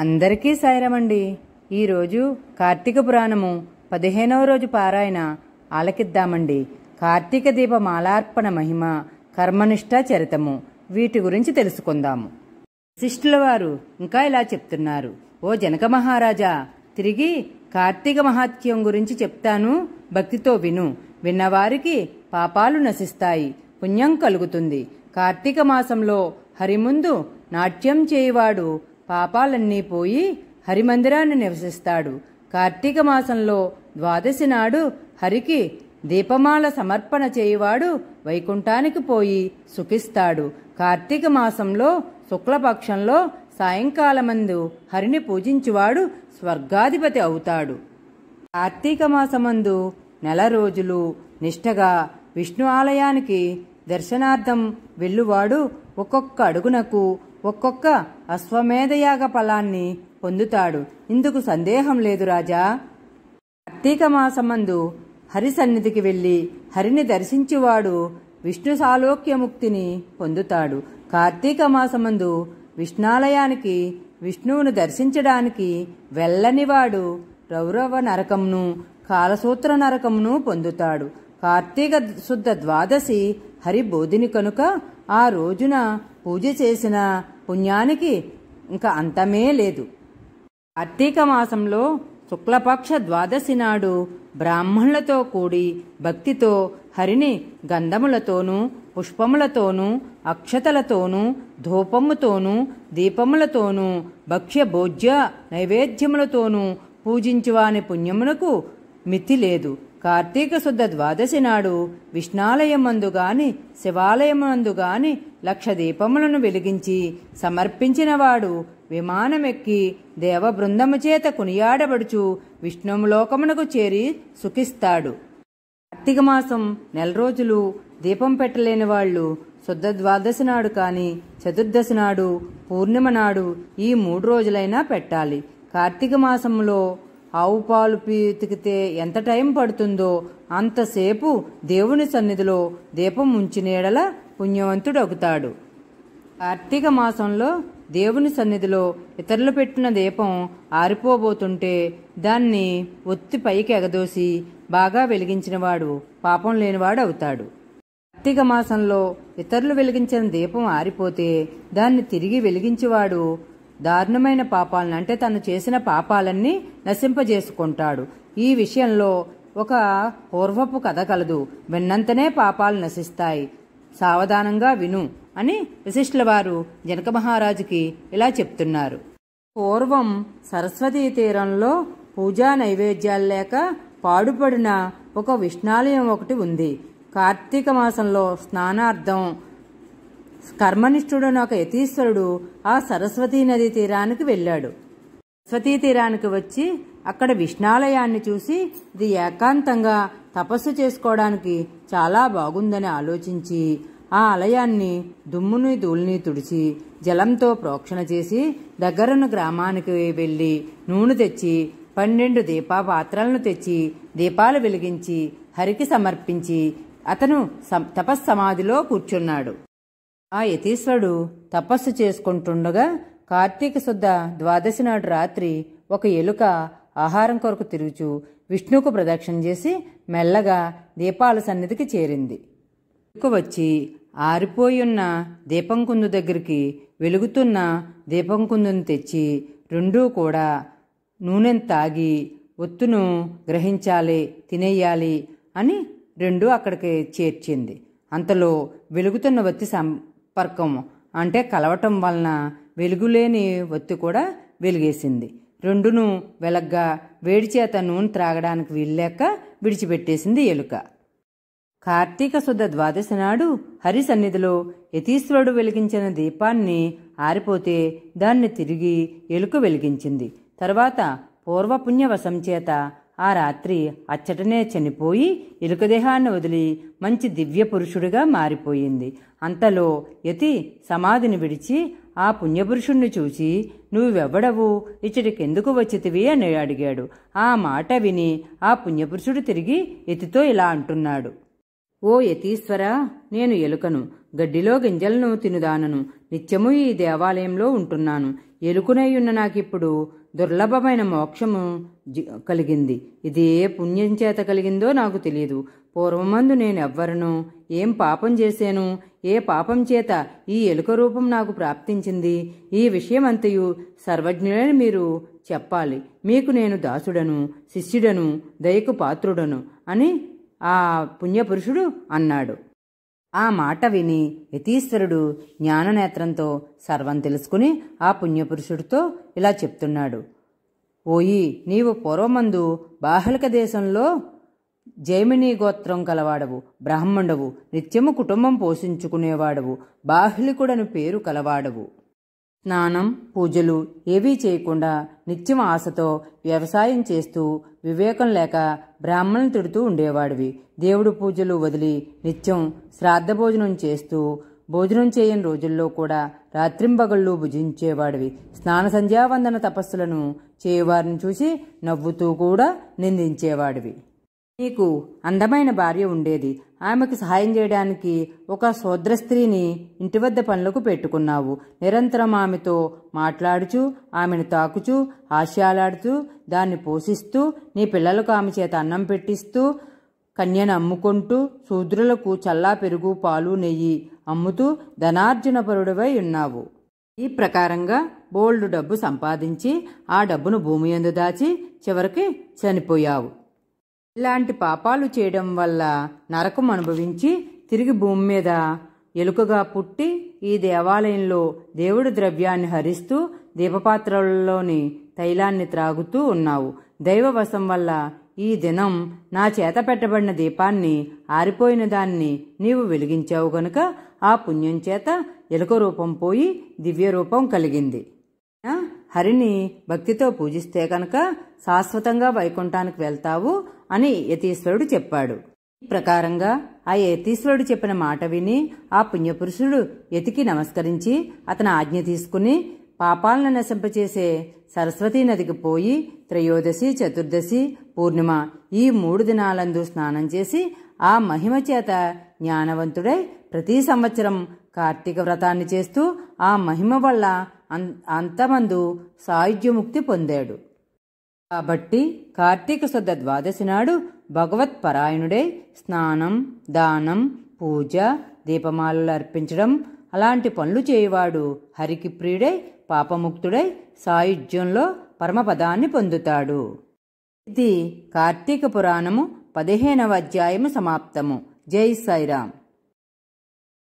అందరికీ సాయిరమండి ఈరోజు కార్తీక పురాణము పదిహేనవ రోజు పారాయణ ఆలకిద్దామండి కార్తీక దీప మాలార్పణ మహిమ కర్మనిష్ట చరితము వీటి గురించి తెలుసుకుందాము శిష్యుల వారు ఇంకా ఇలా చెప్తున్నారు ఓ జనక మహారాజా తిరిగి కార్తీక మహాత్యం గురించి చెప్తాను భక్తితో విను విన్నవారికి పాపాలు నశిస్తాయి పుణ్యం కలుగుతుంది కార్తీక మాసంలో హరిముందు నాట్యం చేయువాడు పాపాలన్నీ పోయి హరిమందిరాన్ని నివసిస్తాడు కార్తీక మాసంలో ద్వాదశి నాడు హరికి దీపమాల సమర్పణ చేయువాడు వైకుంఠానికి పోయి సుఖిస్తాడు కార్తీక మాసంలో శుక్లపక్షంలో సాయంకాలమందు హరిని పూజించువాడు స్వర్గాధిపతి అవుతాడు కార్తీక మాసమందు నెల రోజులు నిష్ఠగా విష్ణు ఆలయానికి దర్శనార్థం వెళ్ళువాడు ఒక్కొక్క అడుగునకు ఒక్కొక్క అశ్వమేధయాగ ఫలాన్ని పొందుతాడు ఇందుకు సందేహం లేదు రాజా కార్తీక మాసమందు హరి సన్నిధికి వెళ్ళి హరిని దర్శించివాడు విష్ణు సాలోక్యముక్తిని పొందుతాడు కార్తీక మాసమందు విష్ణాలయానికి విష్ణువును దర్శించడానికి వెళ్లనివాడు రౌరవ నరకంను కాలసూత్ర నరకమును పొందుతాడు కార్తీక శుద్ధ ద్వాదశి హరి బోధిని కనుక ఆ రోజున పూజ చేసిన పుణ్యానికి ఇంకా అంతమే లేదు కార్తీక మాసంలో శుక్లపక్ష ద్వాదశి నాడు బ్రాహ్మణులతో కూడి భక్తితో హరిని గంధములతోనూ పుష్పములతోనూ అక్షతలతోనూ ధూపముతోనూ దీపములతోనూ భక్ష్య భోజ్య నైవేద్యములతోనూ పూజించువాని పుణ్యమునకు మితి లేదు కార్తీక శుద్ధ ద్వాదశి నాడు విష్ణాలయమందు గాని శివాలయమందు గాని లక్ష దీపములను వెలిగించి సమర్పించినవాడు విమానమెక్కి దేవబృందము చేత కునియాడబడుచు విష్ణులోకమునకు చేరి సుఖిస్తాడు కార్తీక మాసం నెల రోజులు దీపం పెట్టలేని వాళ్ళు శుద్ధ ద్వాదశి నాడు కానీ చతుర్దశి నాడు పూర్ణిమ నాడు ఈ మూడు రోజులైనా పెట్టాలి కార్తీక మాసంలో ఆవు పాలు పీతికితే ఎంత టైం పడుతుందో అంతసేపు దేవుని సన్నిధిలో దీపం ఉంచినేడల పుణ్యవంతుడగుతాడు కార్తీక మాసంలో దేవుని సన్నిధిలో ఇతరులు పెట్టిన దీపం ఆరిపోబోతుంటే దాన్ని ఒత్తి పైకి ఎగదోసి బాగా వెలిగించినవాడు పాపం లేనివాడు అవుతాడు కార్తీక మాసంలో ఇతరులు వెలిగించిన దీపం ఆరిపోతే దాన్ని తిరిగి వెలిగించేవాడు దారుణమైన పాపాలను అంటే తను చేసిన పాపాలన్నీ నశింపజేసుకుంటాడు ఈ విషయంలో ఒక పూర్వపు కథ కలదు విన్నంతనే పాపాలు నశిస్తాయి సావధానంగా విను అని విశిష్టుల వారు జనక మహారాజుకి ఇలా చెప్తున్నారు పూర్వం సరస్వతీ తీరంలో పూజా నైవేద్యాలు లేక పాడుపడిన ఒక విష్ణాలయం ఒకటి ఉంది కార్తీక మాసంలో స్నానార్థం కర్మనిష్ఠుడున ఒక యతీశ్వరుడు ఆ సరస్వతీ నదీ తీరానికి వెళ్ళాడు సరస్వతీ తీరానికి వచ్చి అక్కడ విష్ణాలయాన్ని చూసి ఇది ఏకాంతంగా తపస్సు చేసుకోవడానికి చాలా బాగుందని ఆలోచించి ఆ ఆలయాన్ని దుమ్ముని ధూళిని తుడిచి జలంతో ప్రోక్షణ చేసి దగ్గరున్న గ్రామానికి వెళ్ళి నూనె తెచ్చి పన్నెండు దీపా పాత్రలను తెచ్చి దీపాలు వెలిగించి హరికి సమర్పించి అతను తపస్సమాధిలో కూర్చున్నాడు ఆ యతీశ్వరుడు తపస్సు చేసుకుంటుండగా కార్తీక శుద్ధ ద్వాదశి నాడు రాత్రి ఒక ఎలుక ఆహారం కొరకు తిరుగుచు విష్ణువుకు ప్రదక్షిణ చేసి మెల్లగా దీపాల సన్నిధికి చేరింది ఎలుక వచ్చి ఆరిపోయున్న దీపం కుందు దగ్గరికి వెలుగుతున్న దీపం తెచ్చి రెండూ కూడా నూనెను తాగి ఒత్తును గ్రహించాలి తినేయాలి అని రెండూ అక్కడికి చేర్చింది అంతలో వెలుగుతున్న వత్తి సం పర్కము అంటే కలవటం వలన వెలుగులేని ఒత్తి కూడా వెలిగేసింది రెండును వెలగ్గా వేడి చేత నూనె త్రాగడానికి వీల్లేక విడిచిపెట్టేసింది ఎలుక కార్తీక శుద్ధ ద్వాదశి నాడు హరి సన్నిధిలో యతీశ్వరుడు వెలిగించిన దీపాన్ని ఆరిపోతే దాన్ని తిరిగి ఎలుక వెలిగించింది తర్వాత పూర్వపుణ్యవశం చేత ఆ రాత్రి అచ్చటనే చనిపోయి ఇలుకదేహాన్ని వదిలి మంచి దివ్య పురుషుడిగా మారిపోయింది అంతలో యతి సమాధిని విడిచి ఆ పుణ్యపురుషుణ్ణి చూసి నువ్వెవ్వడవు ఇచ్చటికెందుకు వచ్చితివి అని అడిగాడు ఆ మాట విని ఆ పుణ్యపురుషుడు తిరిగి యతితో ఇలా అంటున్నాడు ఓ యతీశ్వర నేను ఎలుకను గడ్డిలో గింజలను తినుదానను నిత్యము ఈ దేవాలయంలో ఉంటున్నాను ఎలుకనై ఉన్న నాకిప్పుడు దుర్లభమైన మోక్షము కలిగింది ఇది ఏ పుణ్యం చేత కలిగిందో నాకు తెలియదు పూర్వమందు నేను ఎవ్వరను ఏం పాపం చేశాను ఏ పాపం చేత ఈ ఎలుక రూపం నాకు ప్రాప్తించింది ఈ విషయం అంతయు సర్వజ్ఞులని మీరు చెప్పాలి మీకు నేను దాసుడను శిష్యుడను దయకు పాత్రుడను అని ఆ పుణ్యపురుషుడు అన్నాడు ఆ మాట విని యతీశ్వరుడు జ్ఞాననేత్రంతో సర్వం తెలుసుకుని ఆ పుణ్యపురుషుడితో ఇలా చెప్తున్నాడు ఓయి నీవు పూర్వమందు బాహలిక దేశంలో జైమిని గోత్రం కలవాడవు బ్రాహ్మణవు నిత్యము కుటుంబం పోషించుకునేవాడవు బాహ్లికుడను పేరు కలవాడవు స్నానం పూజలు ఏవీ చేయకుండా నిత్యం ఆశతో వ్యవసాయం చేస్తూ వివేకం లేక బ్రాహ్మణులు తిడుతూ ఉండేవాడివి దేవుడు పూజలు వదిలి నిత్యం శ్రాద్ధ భోజనం చేస్తూ భోజనం చేయని రోజుల్లో కూడా రాత్రింబగళ్ళు భుజించేవాడివి స్నాన సంధ్యావందన తపస్సులను చేయవారిని చూసి నవ్వుతూ కూడా నిందించేవాడివి నీకు అందమైన భార్య ఉండేది ఆమెకు సహాయం చేయడానికి ఒక సోదర స్త్రీని ఇంటి వద్ద పనులకు పెట్టుకున్నావు నిరంతరం ఆమెతో మాట్లాడుచు ఆమెను తాకుచు హాస్యాలాడుచు దాన్ని పోషిస్తూ నీ పిల్లలకు ఆమె చేత అన్నం పెట్టిస్తూ కన్యను అమ్ముకుంటూ శూద్రులకు చల్లా పెరుగు పాలు నెయ్యి అమ్ముతూ ధనార్జున ధనార్జునపరుడవై ఉన్నావు ఈ ప్రకారంగా బోల్డ్ డబ్బు సంపాదించి ఆ డబ్బును భూమి ఎందు దాచి చివరికి చనిపోయావు ఇలాంటి పాపాలు చేయడం వల్ల నరకం అనుభవించి తిరిగి భూమి మీద ఎలుకగా పుట్టి ఈ దేవాలయంలో దేవుడి ద్రవ్యాన్ని హరిస్తూ దీపపాత్రలలోని తైలాన్ని త్రాగుతూ ఉన్నావు దైవవశం వల్ల ఈ దినం నా చేత పెట్టబడిన దీపాన్ని ఆరిపోయిన దాన్ని నీవు వెలిగించావు గనుక ఆ పుణ్యం చేత ఎలుక రూపం పోయి దివ్య రూపం కలిగింది హరిని భక్తితో పూజిస్తే కనుక శాశ్వతంగా వైకుంఠానికి వెళ్తావు అని యతీశ్వరుడు చెప్పాడు ప్రకారంగా ఆ యతీశ్వరుడు చెప్పిన మాట విని ఆ పుణ్యపురుషుడు యతికి నమస్కరించి అతని ఆజ్ఞ తీసుకుని పాపాలను నశింపచేసే సరస్వతీ నదికి పోయి త్రయోదశి చతుర్దశి పూర్ణిమ ఈ మూడు దినాలందు స్నానం చేసి ఆ మహిమ చేత జ్ఞానవంతుడై ప్రతి సంవత్సరం కార్తీక వ్రతాన్ని చేస్తూ ఆ మహిమ వల్ల అంతమందు సాయుధ్యముక్తి పొందాడు కాబట్టి కార్తీక శుద్ధ ద్వాదశి నాడు భగవత్పరాయణుడే స్నానం దానం పూజ దీపమాలలు అర్పించడం అలాంటి పనులు చేయవాడు హరికి ప్రియుడై పాపముక్తుడై సాయుధ్యంలో పరమపదాన్ని పొందుతాడు ఇది కార్తీక పురాణము పదిహేనవ అధ్యాయము సమాప్తము జై సాయిరామ్